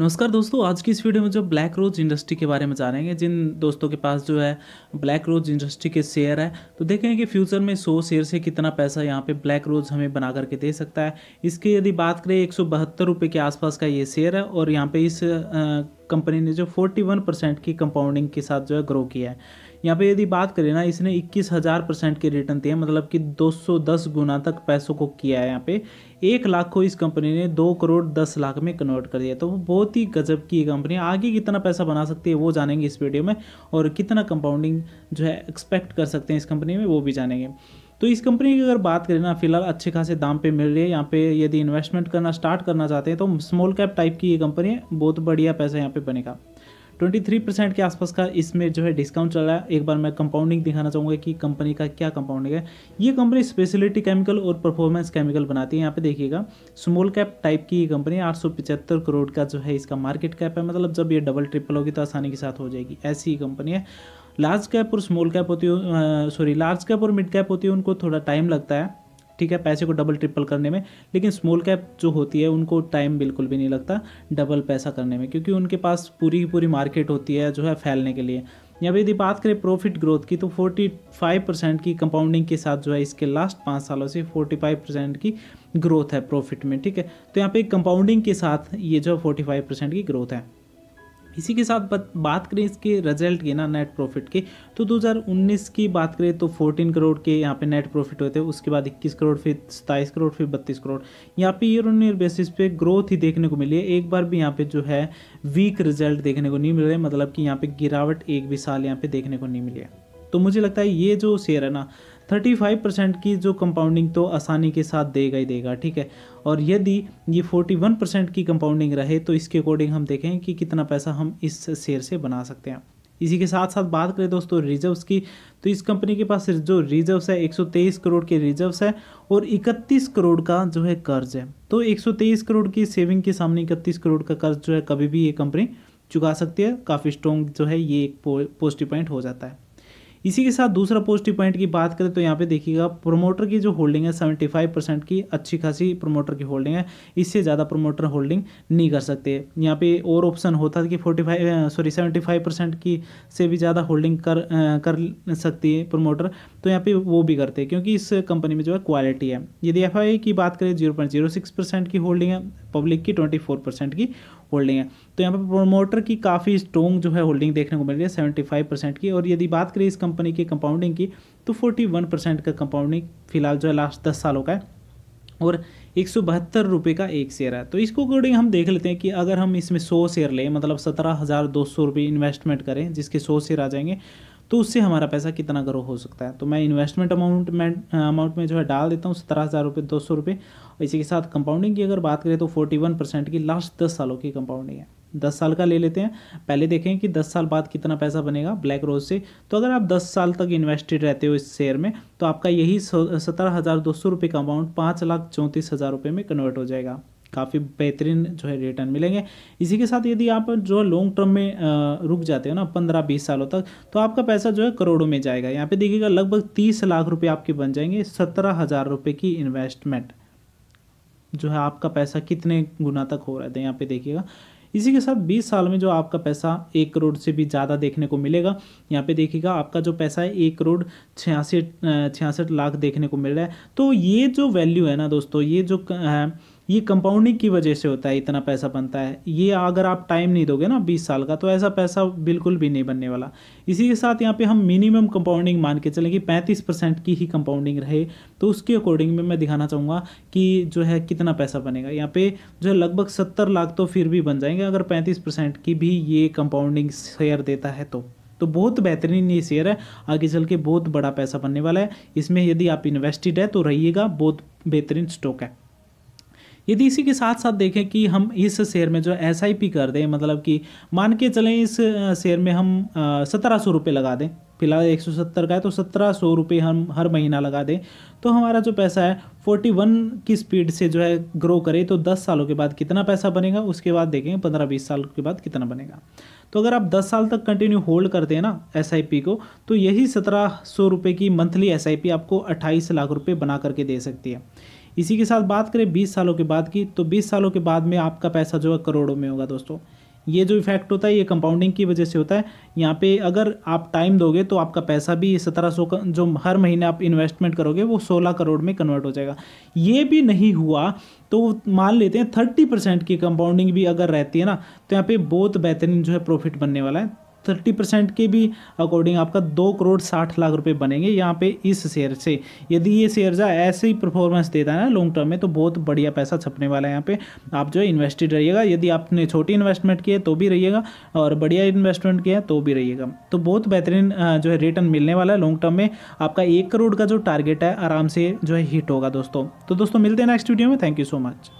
नमस्कार दोस्तों आज की इस वीडियो में जो ब्लैक रोज इंडस्ट्री के बारे में जानेंगे जिन दोस्तों के पास जो है ब्लैक रोज इंडस्ट्री के शेयर है तो देखेंगे कि फ्यूचर में सौ शेयर से कितना पैसा यहाँ पे ब्लैक रोज हमें बना करके दे सकता है इसके यदि बात करें एक सौ के आसपास का ये शेयर है और यहाँ पर इस कंपनी ने जो 41 परसेंट की कंपाउंडिंग के साथ जो है ग्रो किया है यहाँ पे यदि बात करें ना इसने इक्कीस हज़ार परसेंट के रिटर्न दिए मतलब कि 210 गुना तक पैसों को किया है यहाँ पे एक लाख को इस कंपनी ने दो करोड़ दस लाख में कन्वर्ट कर दिया तो बहुत ही गजब की कंपनी आगे कितना पैसा बना सकती है वो जानेंगे इस वीडियो में और कितना कंपाउंडिंग जो है एक्सपेक्ट कर सकते हैं इस कंपनी में वो भी जानेंगे तो इस कंपनी की अगर बात करें ना फिलहाल अच्छे खासे दाम पे मिल रही है यहाँ पे यदि इन्वेस्टमेंट करना स्टार्ट करना चाहते हैं तो स्मॉल कैप टाइप की ये कंपनी है बहुत बढ़िया पैसा यहाँ पे बनेगा 23 परसेंट के आसपास का इसमें जो है डिस्काउंट चल रहा है एक बार मैं कंपाउंडिंग दिखाना चाहूँगा कि कंपनी का क्या कंपाउंडिंग है ये कंपनी स्पेशलिटी केमिकल और परफॉर्मेंस केमिकल बनाती है यहाँ पे देखिएगा स्मॉल कैप टाइप की ये कंपनी आठ करोड़ का जो है इसका मार्केट कैप है मतलब जब ये डबल ट्रिपल होगी तो आसानी के साथ हो जाएगी ऐसी ही कंपनी है लार्ज कैप और स्मॉल कैप होती है सॉरी लार्ज कैप और मिड कैप होती है उनको थोड़ा टाइम लगता है ठीक है पैसे को डबल ट्रिपल करने में लेकिन स्मॉल कैप जो होती है उनको टाइम बिल्कुल भी नहीं लगता डबल पैसा करने में क्योंकि उनके पास पूरी की पूरी मार्केट होती है जो है फैलने के लिए यहाँ यदि बात करें प्रॉफिट ग्रोथ की तो 45 परसेंट की कंपाउंडिंग के साथ जो है इसके लास्ट पाँच सालों से 45 परसेंट की ग्रोथ है प्रॉफिट में ठीक है तो यहाँ पे कंपाउंडिंग के साथ ये जो 45 परसेंट की ग्रोथ है इसी के साथ बात करें इसके रिजल्ट के ना नेट प्रॉफिट के तो 2019 की बात करें तो 14 करोड़ के यहाँ पे नेट प्रॉफिट होते हैं उसके बाद 21 करोड़ फिर सताईस करोड़ फिर बत्तीस करोड़ यहाँ पे ईयर ऑन ईयर बेसिस पे ग्रोथ ही देखने को मिली है एक बार भी यहाँ पे जो है वीक रिजल्ट देखने को नहीं मिल रहा है मतलब कि यहाँ पे गिरावट एक भी साल यहाँ पे देखने को नहीं मिली है तो मुझे लगता है ये जो शेयर है ना थर्टी फाइव परसेंट की जो कंपाउंडिंग तो आसानी के साथ देगा ही देगा ठीक है और यदि ये फोर्टी वन परसेंट की कंपाउंडिंग रहे तो इसके अकॉर्डिंग हम देखें कि कितना पैसा हम इस शेयर से बना सकते हैं इसी के साथ साथ बात करें दोस्तों रिजर्व्स की तो इस कंपनी के पास जो रिजर्व्स है 123 करोड़ के रिजर्व्स है और 31 करोड़ का जो है कर्ज है तो 123 करोड़ की सेविंग के सामने 31 करोड़ का कर्ज जो है कभी भी ये कंपनी चुका सकती है काफ़ी स्ट्रॉन्ग जो है ये एक पॉजिटिव पॉइंट हो जाता है इसी के साथ दूसरा पॉजिटिव पॉइंट की बात करें तो यहाँ पे देखिएगा प्रोमोटर की जो होल्डिंग है सेवेंटी फाइव परसेंट की अच्छी खासी प्रोमोटर की होल्डिंग है इससे ज़्यादा प्रोमोटर होल्डिंग नहीं कर सकते यहाँ पे और ऑप्शन होता कि forty five sorry seventy five percent की से भी ज़्यादा होल्डिंग कर कर सकती है प्रोमोटर तो यहाँ पे वो भी करते हैं क्योंकि इस कंपनी में जो है क्वालिटी है यदि एफ की बात करें zero point zero six percent की होल्डिंग है पब्लिक की ट्वेंटी फोर परसेंट की होल्डिंग है तो यहाँ पर प्रोमोटर की काफ़ी स्ट्रॉन्ग जो है होल्डिंग देखने को मिल रही है सेवेंटी फाइव परसेंट की और यदि बात करें इस कंपनी की कंपाउंडिंग की तो फोर्टी वन परसेंट का कंपाउंडिंग फिलहाल जो है लास्ट दस सालों का है और एक सौ बहत्तर रुपये का एक शेयर है तो इसको अकॉर्डिंग हम देख लेते हैं कि अगर हम इसमें सौ शेयर लें मतलब सत्रह हज़ार दो सौ रुपये इन्वेस्टमेंट करें जिसके सौ शेयर आ जाएंगे तो उससे हमारा पैसा कितना ग्रो हो सकता है तो मैं इन्वेस्टमेंट अमाउंट में अमाउंट में जो है डाल देता हूँ सत्रह हज़ार रुपये दो सौ रुपये और इसी के साथ कंपाउंडिंग की अगर बात करें तो फोर्टी वन परसेंट की लास्ट दस सालों की कंपाउंडिंग है दस साल का ले लेते हैं पहले देखें कि दस साल बाद कितना पैसा बनेगा ब्लैक रोज से तो अगर आप दस साल तक इन्वेस्टेड रहते हो इस शेयर में तो आपका यही सत्रह हज़ार दो सौ रुपये का अमाउंट पाँच लाख चौंतीस हज़ार रुपये में कन्वर्ट हो जाएगा काफ़ी बेहतरीन जो है रिटर्न मिलेंगे इसी के साथ यदि आप जो लॉन्ग टर्म में रुक जाते हो ना पंद्रह बीस सालों तक तो आपका पैसा जो है करोड़ों में जाएगा यहाँ पे देखिएगा लगभग तीस लाख रुपए आपके बन जाएंगे सत्रह हज़ार रुपये की इन्वेस्टमेंट जो है आपका पैसा कितने गुना तक हो रहा है तो यहाँ पे देखिएगा इसी के साथ बीस साल में जो आपका पैसा एक करोड़ से भी ज़्यादा देखने को मिलेगा यहाँ पे देखिएगा आपका जो पैसा है एक करोड़ छियासठ छियासठ लाख देखने को मिल रहा है तो ये जो वैल्यू है ना दोस्तों ये जो ये कंपाउंडिंग की वजह से होता है इतना पैसा बनता है ये अगर आप टाइम नहीं दोगे ना बीस साल का तो ऐसा पैसा बिल्कुल भी नहीं बनने वाला इसी के साथ यहाँ पे हम मिनिमम कंपाउंडिंग मान के चलें कि पैंतीस परसेंट की ही कंपाउंडिंग रहे तो उसके अकॉर्डिंग में मैं दिखाना चाहूँगा कि जो है कितना पैसा बनेगा यहाँ पे जो है लगभग सत्तर लाख तो फिर भी बन जाएंगे अगर पैंतीस परसेंट की भी ये कंपाउंडिंग शेयर देता है तो तो बहुत बेहतरीन ये शेयर है आगे चल के बहुत बड़ा पैसा बनने वाला है इसमें यदि आप इन्वेस्टेड है तो रहिएगा बहुत बेहतरीन स्टॉक है यदि इसी के साथ साथ देखें कि हम इस शेयर में जो एस कर दें मतलब कि मान के चलें इस शेयर में हम सत्रह सौ रुपये लगा दें फिलहाल एक सौ सत्तर का है तो सत्रह सौ रुपये हम हर महीना लगा दें तो हमारा जो पैसा है फोर्टी वन की स्पीड से जो है ग्रो करे तो दस सालों के बाद कितना पैसा बनेगा उसके बाद देखेंगे पंद्रह बीस साल के बाद कितना बनेगा तो अगर आप दस साल तक कंटिन्यू होल्ड करते हैं ना एस को तो यही सत्रह सौ रुपये की मंथली एस आपको अट्ठाईस लाख रुपये बना करके दे सकती है इसी के साथ बात करें बीस सालों के बाद की तो बीस सालों के बाद में आपका पैसा जो है करोड़ों में होगा दोस्तों ये जो इफेक्ट होता है ये कंपाउंडिंग की वजह से होता है यहाँ पे अगर आप टाइम दोगे तो आपका पैसा भी सत्रह सौ जो हर महीने आप इन्वेस्टमेंट करोगे वो सोलह करोड़ में कन्वर्ट हो जाएगा ये भी नहीं हुआ तो मान लेते हैं थर्टी परसेंट की कंपाउंडिंग भी अगर रहती है ना तो यहाँ पे बहुत बेहतरीन जो है प्रॉफिट बनने वाला है थर्टी परसेंट के भी अकॉर्डिंग आपका दो करोड़ साठ लाख रुपए बनेंगे यहाँ पे इस शेयर से यदि ये शेयर ऐसे ही परफॉर्मेंस देता है ना लॉन्ग टर्म में तो बहुत बढ़िया पैसा छपने वाला है यहाँ पे आप जो है इन्वेस्टेड रहिएगा यदि आपने छोटी इन्वेस्टमेंट की है तो भी रहिएगा और बढ़िया इन्वेस्टमेंट किया है तो भी रहिएगा तो बहुत बेहतरीन जो है रिटर्न मिलने वाला है लॉन्ग टर्म में आपका एक करोड़ का जो टारगेट है आराम से जो है हिट होगा दोस्तों तो दोस्तों मिलते हैं नेक्स्ट वीडियो में थैंक यू सो मच